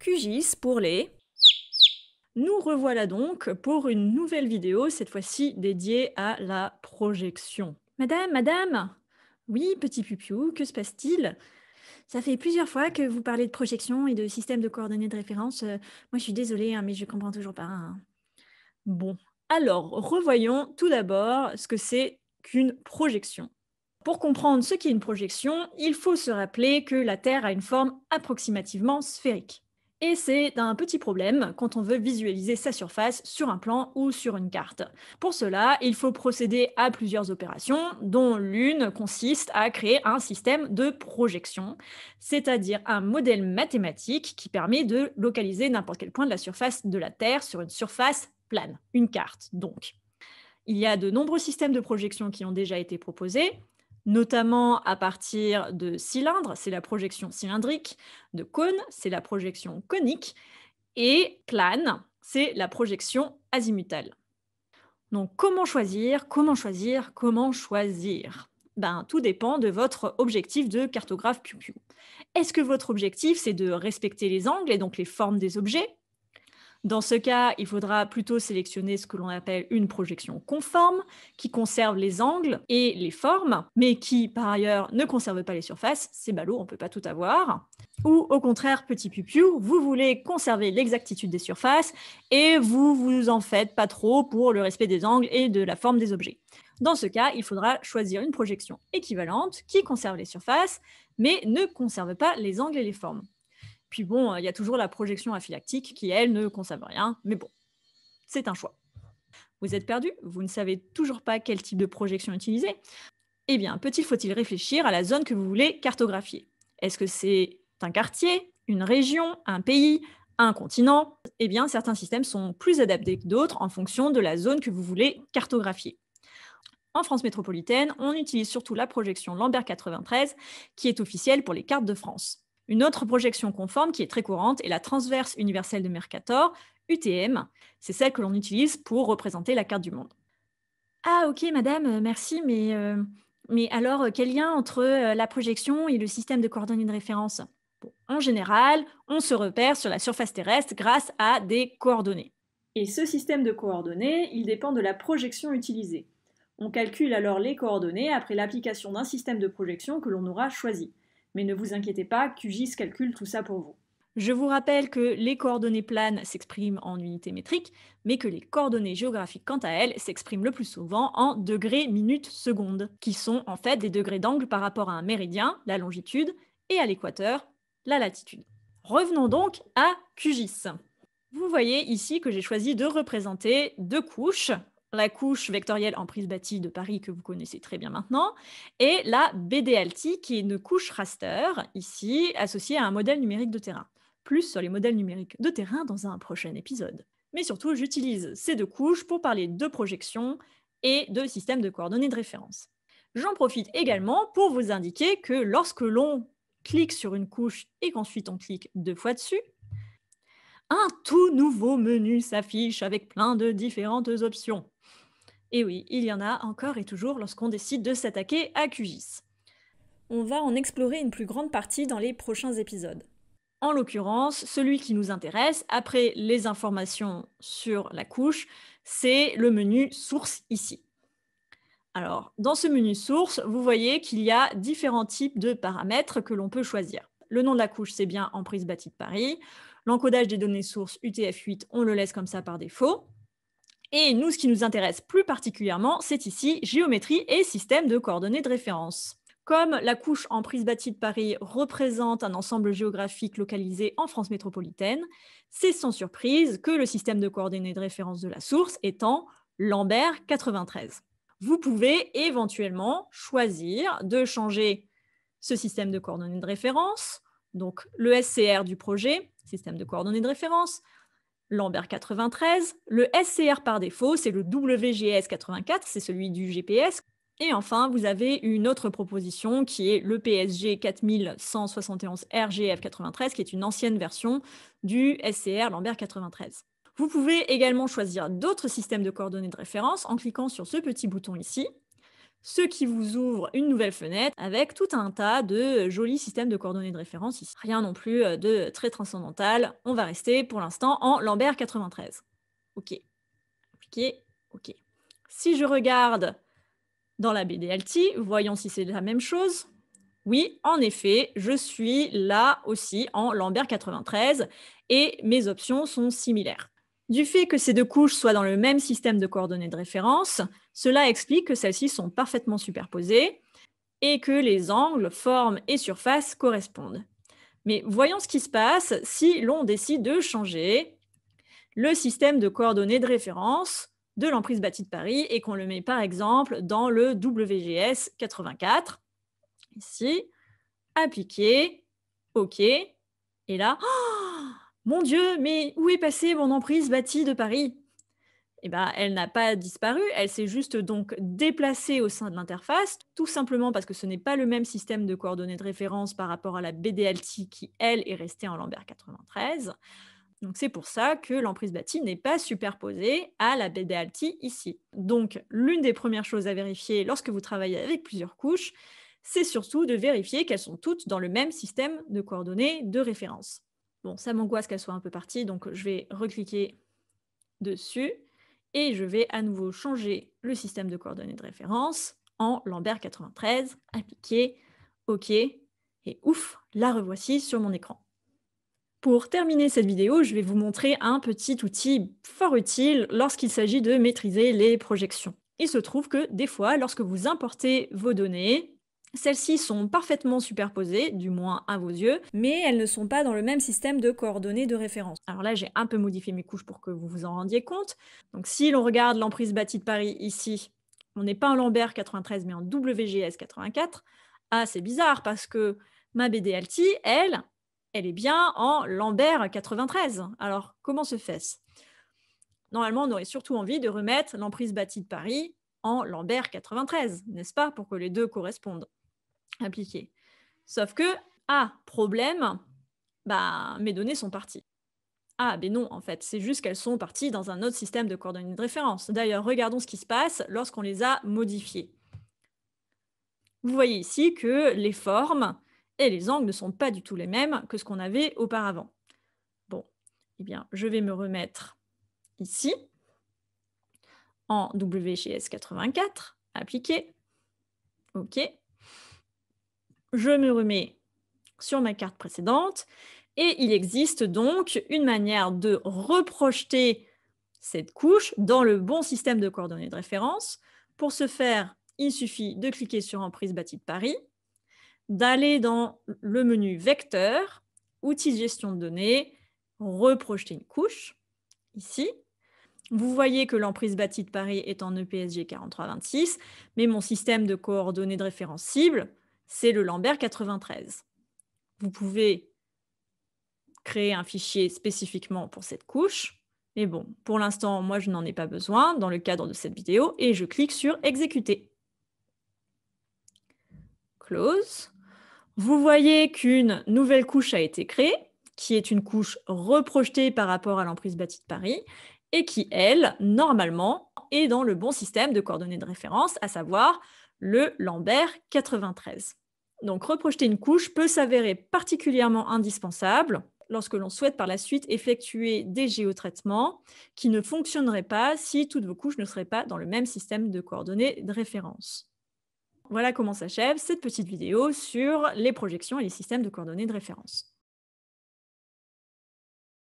QGIS pour les... Nous revoilà donc pour une nouvelle vidéo, cette fois-ci dédiée à la projection. Madame, madame Oui, petit pupiou, que se passe-t-il ça fait plusieurs fois que vous parlez de projection et de système de coordonnées de référence. moi, je suis désolée, hein, mais je ne comprends toujours pas. Hein. Bon, alors, revoyons tout d'abord ce que c'est qu'une projection. Pour comprendre ce qu'est une projection, il faut se rappeler que la Terre a une forme approximativement sphérique. Et c'est un petit problème quand on veut visualiser sa surface sur un plan ou sur une carte. Pour cela, il faut procéder à plusieurs opérations, dont l'une consiste à créer un système de projection, c'est-à-dire un modèle mathématique qui permet de localiser n'importe quel point de la surface de la Terre sur une surface plane, une carte donc. Il y a de nombreux systèmes de projection qui ont déjà été proposés notamment à partir de cylindres, c'est la projection cylindrique, de cône, c'est la projection conique, et plane, c'est la projection azimutale. Donc comment choisir, comment choisir, comment choisir ben, tout dépend de votre objectif de cartographe piu Est-ce que votre objectif, c'est de respecter les angles et donc les formes des objets dans ce cas, il faudra plutôt sélectionner ce que l'on appelle une projection conforme, qui conserve les angles et les formes, mais qui, par ailleurs, ne conserve pas les surfaces. C'est ballot, on ne peut pas tout avoir. Ou au contraire, petit pupiou, vous voulez conserver l'exactitude des surfaces et vous vous en faites pas trop pour le respect des angles et de la forme des objets. Dans ce cas, il faudra choisir une projection équivalente qui conserve les surfaces, mais ne conserve pas les angles et les formes. Puis bon, il y a toujours la projection aphylactique qui, elle, ne conserve rien, mais bon, c'est un choix. Vous êtes perdu, vous ne savez toujours pas quel type de projection utiliser. Eh bien, peut-il, faut-il réfléchir à la zone que vous voulez cartographier. Est-ce que c'est un quartier, une région, un pays, un continent Eh bien, certains systèmes sont plus adaptés que d'autres en fonction de la zone que vous voulez cartographier. En France métropolitaine, on utilise surtout la projection Lambert 93, qui est officielle pour les cartes de France. Une autre projection conforme qui est très courante est la transverse universelle de Mercator, UTM. C'est celle que l'on utilise pour représenter la carte du monde. Ah ok madame, euh, merci, mais, euh, mais alors euh, quel lien entre la projection et le système de coordonnées de référence En général, on se repère sur la surface terrestre grâce à des coordonnées. Et ce système de coordonnées, il dépend de la projection utilisée. On calcule alors les coordonnées après l'application d'un système de projection que l'on aura choisi. Mais ne vous inquiétez pas, QGIS calcule tout ça pour vous. Je vous rappelle que les coordonnées planes s'expriment en unités métriques, mais que les coordonnées géographiques, quant à elles, s'expriment le plus souvent en degrés, minutes, secondes, qui sont en fait des degrés d'angle par rapport à un méridien, la longitude, et à l'équateur, la latitude. Revenons donc à QGIS. Vous voyez ici que j'ai choisi de représenter deux couches la couche vectorielle en prise bâtie de Paris que vous connaissez très bien maintenant, et la BDLT, qui est une couche raster, ici associée à un modèle numérique de terrain. Plus sur les modèles numériques de terrain dans un prochain épisode. Mais surtout, j'utilise ces deux couches pour parler de projections et de systèmes de coordonnées de référence. J'en profite également pour vous indiquer que lorsque l'on clique sur une couche et qu'ensuite on clique deux fois dessus, un tout nouveau menu s'affiche avec plein de différentes options. Et oui, il y en a encore et toujours lorsqu'on décide de s'attaquer à QGIS. On va en explorer une plus grande partie dans les prochains épisodes. En l'occurrence, celui qui nous intéresse, après les informations sur la couche, c'est le menu Source ici. Alors, dans ce menu Source, vous voyez qu'il y a différents types de paramètres que l'on peut choisir. Le nom de la couche, c'est bien Emprise bâtie de Paris. L'encodage des données sources UTF-8, on le laisse comme ça par défaut. Et nous, ce qui nous intéresse plus particulièrement, c'est ici géométrie et système de coordonnées de référence. Comme la couche en prise bâtie de Paris représente un ensemble géographique localisé en France métropolitaine, c'est sans surprise que le système de coordonnées de référence de la source étant Lambert 93. Vous pouvez éventuellement choisir de changer ce système de coordonnées de référence, donc le SCR du projet, système de coordonnées de référence, Lambert 93. Le SCR par défaut, c'est le WGS 84, c'est celui du GPS. Et enfin, vous avez une autre proposition qui est le PSG 4171 RGF 93, qui est une ancienne version du SCR Lambert 93. Vous pouvez également choisir d'autres systèmes de coordonnées de référence en cliquant sur ce petit bouton ici ce qui vous ouvre une nouvelle fenêtre avec tout un tas de jolis systèmes de coordonnées de référence ici. Rien non plus euh, de très transcendantal. On va rester pour l'instant en Lambert 93. OK. ok, OK. Si je regarde dans la BDLT, voyons si c'est la même chose. Oui, en effet, je suis là aussi en Lambert 93 et mes options sont similaires. Du fait que ces deux couches soient dans le même système de coordonnées de référence, cela explique que celles-ci sont parfaitement superposées et que les angles, formes et surfaces correspondent. Mais voyons ce qui se passe si l'on décide de changer le système de coordonnées de référence de l'emprise bâtie de Paris et qu'on le met par exemple dans le WGS 84. Ici, appliquer, OK. Et là, mon Dieu, mais où est passée mon emprise bâtie de Paris eh ben, elle n'a pas disparu, elle s'est juste donc déplacée au sein de l'interface, tout simplement parce que ce n'est pas le même système de coordonnées de référence par rapport à la BDLT qui, elle, est restée en Lambert 93. Donc c'est pour ça que l'emprise bâtie n'est pas superposée à la BDLT ici. Donc l'une des premières choses à vérifier lorsque vous travaillez avec plusieurs couches, c'est surtout de vérifier qu'elles sont toutes dans le même système de coordonnées de référence. Bon, ça m'angoisse qu'elle soit un peu partie, donc je vais recliquer dessus et je vais à nouveau changer le système de coordonnées de référence en Lambert 93, appliquer, OK, et ouf, la revoici sur mon écran. Pour terminer cette vidéo, je vais vous montrer un petit outil fort utile lorsqu'il s'agit de maîtriser les projections. Il se trouve que des fois, lorsque vous importez vos données, celles-ci sont parfaitement superposées, du moins à vos yeux, mais elles ne sont pas dans le même système de coordonnées de référence. Alors là, j'ai un peu modifié mes couches pour que vous vous en rendiez compte. Donc si l'on regarde l'emprise bâtie de Paris ici, on n'est pas en Lambert 93, mais en WGS 84. Ah, c'est bizarre parce que ma BD Alti, elle, elle est bien en Lambert 93. Alors, comment se fait-ce Normalement, on aurait surtout envie de remettre l'emprise bâtie de Paris en Lambert 93, n'est-ce pas, pour que les deux correspondent. Appliqué. Sauf que, ah, problème, bah, mes données sont parties. Ah, ben non, en fait, c'est juste qu'elles sont parties dans un autre système de coordonnées de référence. D'ailleurs, regardons ce qui se passe lorsqu'on les a modifiées. Vous voyez ici que les formes et les angles ne sont pas du tout les mêmes que ce qu'on avait auparavant. Bon, eh bien, je vais me remettre ici, en WGS 84, appliquer, OK je me remets sur ma carte précédente et il existe donc une manière de reprojeter cette couche dans le bon système de coordonnées de référence. Pour ce faire, il suffit de cliquer sur Emprise bâtie de Paris, d'aller dans le menu Vecteur, Outils de gestion de données, reprojeter une couche, ici. Vous voyez que l'emprise bâtie de Paris est en EPSG 4326, mais mon système de coordonnées de référence cible c'est le Lambert 93. Vous pouvez créer un fichier spécifiquement pour cette couche, mais bon, pour l'instant, moi, je n'en ai pas besoin dans le cadre de cette vidéo et je clique sur Exécuter. Close. Vous voyez qu'une nouvelle couche a été créée, qui est une couche reprojetée par rapport à l'emprise bâtie de Paris et qui, elle, normalement, est dans le bon système de coordonnées de référence, à savoir le Lambert 93. Donc reprojeter une couche peut s'avérer particulièrement indispensable lorsque l'on souhaite par la suite effectuer des géotraitements qui ne fonctionneraient pas si toutes vos couches ne seraient pas dans le même système de coordonnées de référence. Voilà comment s'achève cette petite vidéo sur les projections et les systèmes de coordonnées de référence.